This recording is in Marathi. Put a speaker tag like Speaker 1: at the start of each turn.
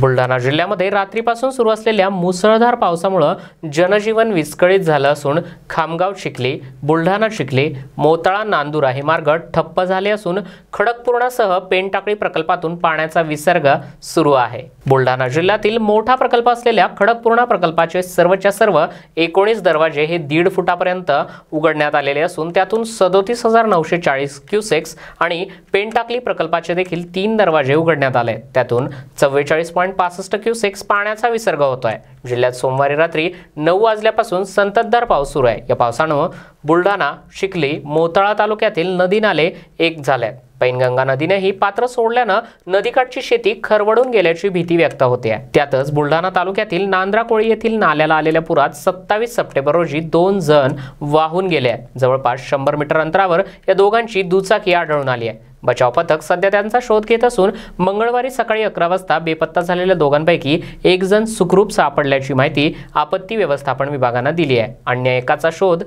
Speaker 1: बुलढाणा जिल्ह्यामध्ये रात्रीपासून सुरू असलेल्या मुसळधार पावसामुळं जनजीवन विस्कळीत झालं असून खामगाव चिखली बुलढाणा चिखली मोताळा नांदुरा हे मार्ग ठप्प झाले असून खडकपूर्णासह पेनटाकळी प्रकल्पातून पाण्याचा विसर्ग सुरू आहे बुलढाणा जिल्ह्यातील मोठा प्रकल्प असलेल्या खडकपूर्णा प्रकल्पाचे सर्वच्या सर्व एकोणीस दरवाजे हे दीड फुटापर्यंत उघडण्यात आलेले असून त्यातून सदोतीस हजार नऊशे चाळीस क्युसेक्स आणि पेनटाकळी प्रकल्पाचे देखील तीन दरवाजे उघडण्यात आले त्यातून चव्वेचाळीस पॉईंट पासष्ट क्युसेक्स पाण्याचा विसर्ग होतो आहे जिल्ह्यात सोमवारी रात्री नऊ वाजल्यापासून संततधार पाऊस सुरू आहे या पावसानं बुलढाणा शिकली मोताळा तालुक्यातील नदी नाले एक झाले आहेत पैनगंगा नदीनेही पात्र सोडल्यानं नदीकाठची शेती खरवडून गेल्याची भीती व्यक्त होते त्यातच बुलढाणा तालुक्यातील नांद्राकोळी येथील नाल्याला आलेल्या पुरात सत्तावीस सप्टेंबर रोजी दोन जण वाहून गेले आहेत जवळपास शंभर मीटर अंतरावर या दोघांची दुचाकी आढळून आली आहे बचाव पथक सध्या त्यांचा शोध घेत असून मंगळवारी सकाळी अकरा वाजता बेपत्ता झालेल्या दोघांपैकी एक जण सुखरूप सापडल्याची माहिती आपत्ती व्यवस्थापन विभागानं दिली आहे अन्य एकाचा शोध